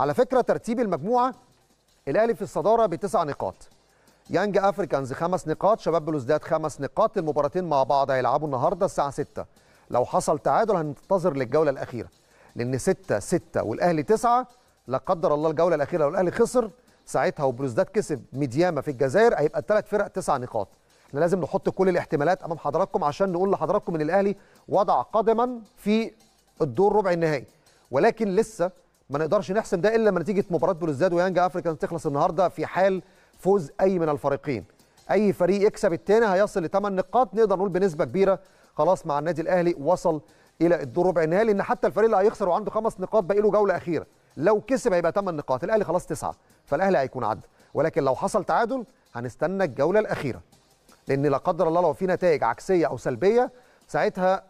على فكره ترتيب المجموعه الاهلي في الصداره بتسع نقاط يانج افريكانز خمس نقاط شباب بلوزداد خمس نقاط المباراتين مع بعض هيلعبوا النهارده الساعه 6 لو حصل تعادل هننتظر للجوله الاخيره لان 6 6 والاهلي 9 لا قدر الله الجوله الاخيره لو الاهلي خسر ساعتها وبلوزداد كسب ميدياما في الجزائر هيبقى الثلاث فرق تسع نقاط احنا لازم نحط كل الاحتمالات امام حضراتكم عشان نقول لحضراتكم ان الاهلي وضع قدما في الدور ربع النهائي ولكن لسه ما نقدرش نحسم ده الا لما نتيجه مباراه بلوزداد ويانج افريكانز تخلص النهارده في حال فوز اي من الفريقين اي فريق يكسب الثاني هيصل لثمان نقاط نقدر نقول بنسبه كبيره خلاص مع النادي الاهلي وصل الى الدور ربع النهائي لان حتى الفريق اللي هيخسر وعنده خمس نقاط باقي له جوله اخيره لو كسب هيبقى ثمان نقاط الاهلي خلاص تسعه فالاهلي هيكون عدى ولكن لو حصل تعادل هنستنى الجوله الاخيره لان لا قدر الله لو في نتائج عكسيه او سلبيه ساعتها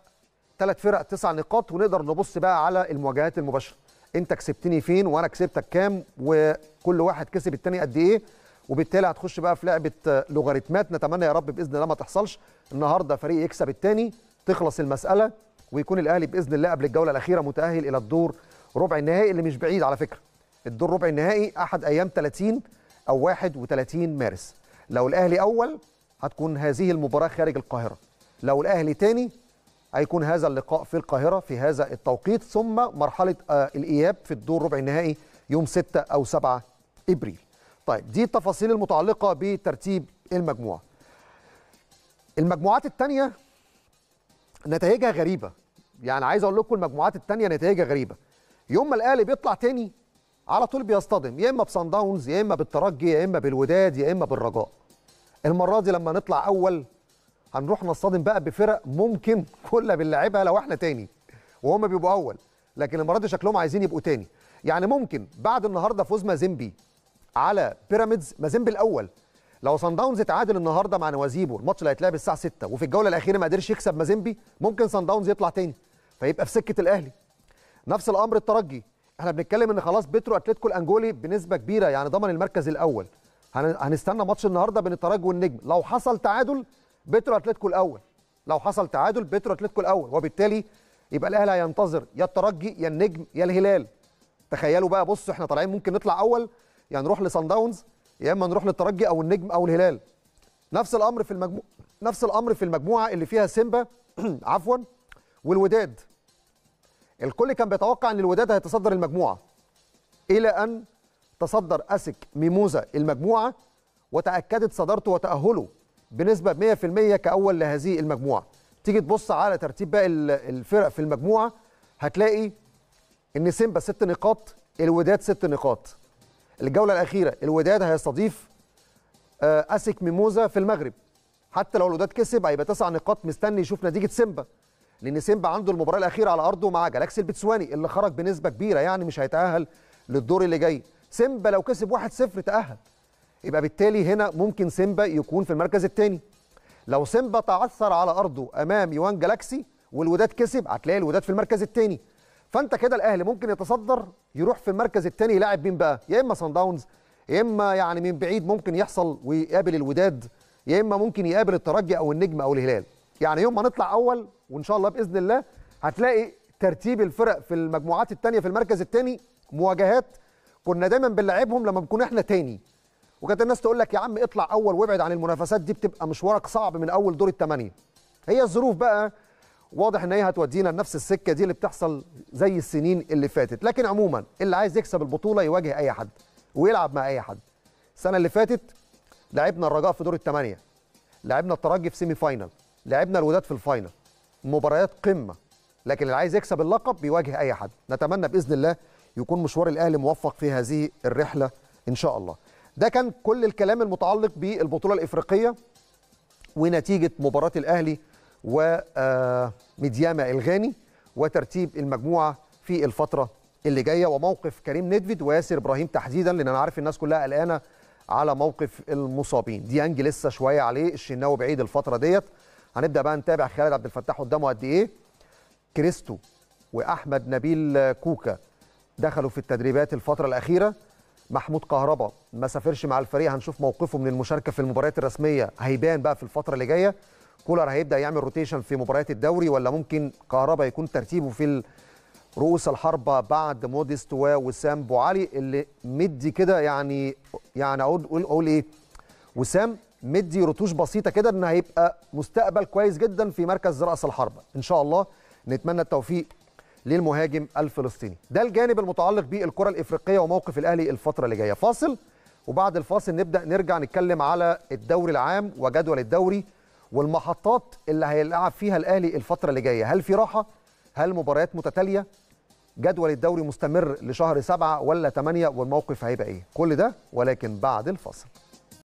ثلاث فرق تسع نقاط ونقدر نبص بقى على المواجهات المباشره انت كسبتني فين وانا كسبتك كام وكل واحد كسب التاني قد ايه وبالتالي هتخش بقى في لعبه لوغاريتمات نتمنى يا رب باذن الله ما تحصلش النهارده فريق يكسب التاني تخلص المساله ويكون الاهلي باذن الله قبل الجوله الاخيره متاهل الى الدور ربع النهائي اللي مش بعيد على فكره الدور ربع النهائي احد ايام 30 او 31 مارس لو الاهلي اول هتكون هذه المباراه خارج القاهره لو الاهلي تاني هيكون هذا اللقاء في القاهرة في هذا التوقيت ثم مرحلة آه، الإياب في الدور ربع النهائي يوم 6 أو 7 إبريل طيب دي التفاصيل المتعلقة بترتيب المجموعة المجموعات التانية نتائجها غريبة يعني عايز أقول لكم المجموعات التانية نتائجها غريبة يوم ما الأهلي بيطلع تاني على طول بيصطدم يا إما بصن داونز يا إما بالترجي يا إما بالوداد يا إما بالرجاء المرة دي لما نطلع أول هنروح نصطدم بقى بفرق ممكن كلها بنلعبها لو احنا تاني وهم بيبقوا اول لكن المره دي شكلهم عايزين يبقوا تاني يعني ممكن بعد النهارده فوز مازيمبي على بيراميدز مازيمبي الاول لو سان داونز اتعادل النهارده مع نوازيبو الماتش اللي هيتلعب الساعه 6 وفي الجوله الاخيره ما قدرش يكسب مازيمبي ممكن سان داونز يطلع تاني فيبقى في سكه الاهلي نفس الامر الترجي احنا بنتكلم ان خلاص بترو اتلتيكو الانجولي بنسبه كبيره يعني ضمن المركز الاول هنستنى ماتش النهارده بين الترجي والنجم لو حصل تعادل بترو اتلتيكو الاول لو حصل تعادل بترو اتلتيكو الاول وبالتالي يبقى الاهلي هينتظر يا الترجي يا النجم يا الهلال تخيلوا بقى بص احنا طالعين ممكن نطلع اول يعني نروح لسان داونز يا اما نروح للترجي او النجم او الهلال نفس الامر في المجموع نفس الامر في المجموعه اللي فيها سيمبا عفوا والوداد الكل كان بيتوقع ان الوداد هيتصدر المجموعه الى ان تصدر اسك ميموزا المجموعه وتاكدت صدارته وتاهله بنسبه 100% كأول لهذه المجموعه تيجي تبص على ترتيب باقي الفرق في المجموعه هتلاقي ان سيمبا ست نقاط الوداد ست نقاط الجوله الاخيره الوداد هيستضيف آه، اسك ميموزا في المغرب حتى لو الوداد كسب هيبقى تسع نقاط مستني يشوف نتيجه سيمبا لان سيمبا عنده المباراه الاخيره على ارضه مع جالاكسي البتسواني اللي خرج بنسبه كبيره يعني مش هيتاهل للدور اللي جاي سيمبا لو كسب 1-0 تاهل يبقى بالتالي هنا ممكن سيمبا يكون في المركز الثاني لو سيمبا تعثر على ارضه امام يوان جالاكسي والوداد كسب هتلاقي الوداد في المركز الثاني فانت كده الاهلي ممكن يتصدر يروح في المركز الثاني يلاعب مين بقى يا اما سان داونز يا اما يعني من بعيد ممكن يحصل ويقابل الوداد يا اما ممكن يقابل الترجي او النجم او الهلال يعني يوم ما نطلع اول وان شاء الله باذن الله هتلاقي ترتيب الفرق في المجموعات الثانيه في المركز الثاني مواجهات كنا دايما بنلعبهم لما بنكون احنا تاني وكانت الناس تقول لك يا عم اطلع اول وابعد عن المنافسات دي بتبقى مشوارك صعب من اول دور الثمانيه هي الظروف بقى واضح ان هي هتودينا لنفس السكه دي اللي بتحصل زي السنين اللي فاتت لكن عموما اللي عايز يكسب البطوله يواجه اي حد ويلعب مع اي حد السنه اللي فاتت لعبنا الرجاء في دور الثمانيه لعبنا الترجي في سيمي فاينل لعبنا الوداد في الفاينل مباريات قمه لكن اللي عايز يكسب اللقب بيواجه اي حد نتمنى باذن الله يكون مشوار الاهلي موفق في هذه الرحله ان شاء الله ده كان كل الكلام المتعلق بالبطوله الافريقيه ونتيجه مباراه الاهلي وميدياما آه، الغاني وترتيب المجموعه في الفتره اللي جايه وموقف كريم ندفيد وياسر ابراهيم تحديدا لان انا عارف الناس كلها قلقانه على موقف المصابين ديانج لسه شويه عليه الشناوي بعيد الفتره ديت هنبدا بقى نتابع خالد عبد الفتاح قدامه قد ايه كريستو واحمد نبيل كوكا دخلوا في التدريبات الفتره الاخيره محمود كهربا ما سافرش مع الفريق هنشوف موقفه من المشاركه في المباريات الرسميه هيبان بقى في الفتره اللي جايه كولر هيبدا يعمل روتيشن في مباريات الدوري ولا ممكن كهربا يكون ترتيبه في رؤوس الحربه بعد موديست ووسام بوعلي اللي مدي كده يعني يعني اقول اقول, أقول ايه وسام مدي رتوش بسيطه كده ان هيبقى مستقبل كويس جدا في مركز راس الحربه ان شاء الله نتمنى التوفيق للمهاجم الفلسطيني ده الجانب المتعلق بالكره الافريقيه وموقف الاهلي الفتره اللي جايه فاصل وبعد الفاصل نبدا نرجع نتكلم على الدوري العام وجدول الدوري والمحطات اللي هيلعب فيها الاهلي الفتره اللي جايه هل في راحه هل مباريات متتاليه جدول الدوري مستمر لشهر سبعة ولا 8 والموقف هيبقى ايه كل ده ولكن بعد الفاصل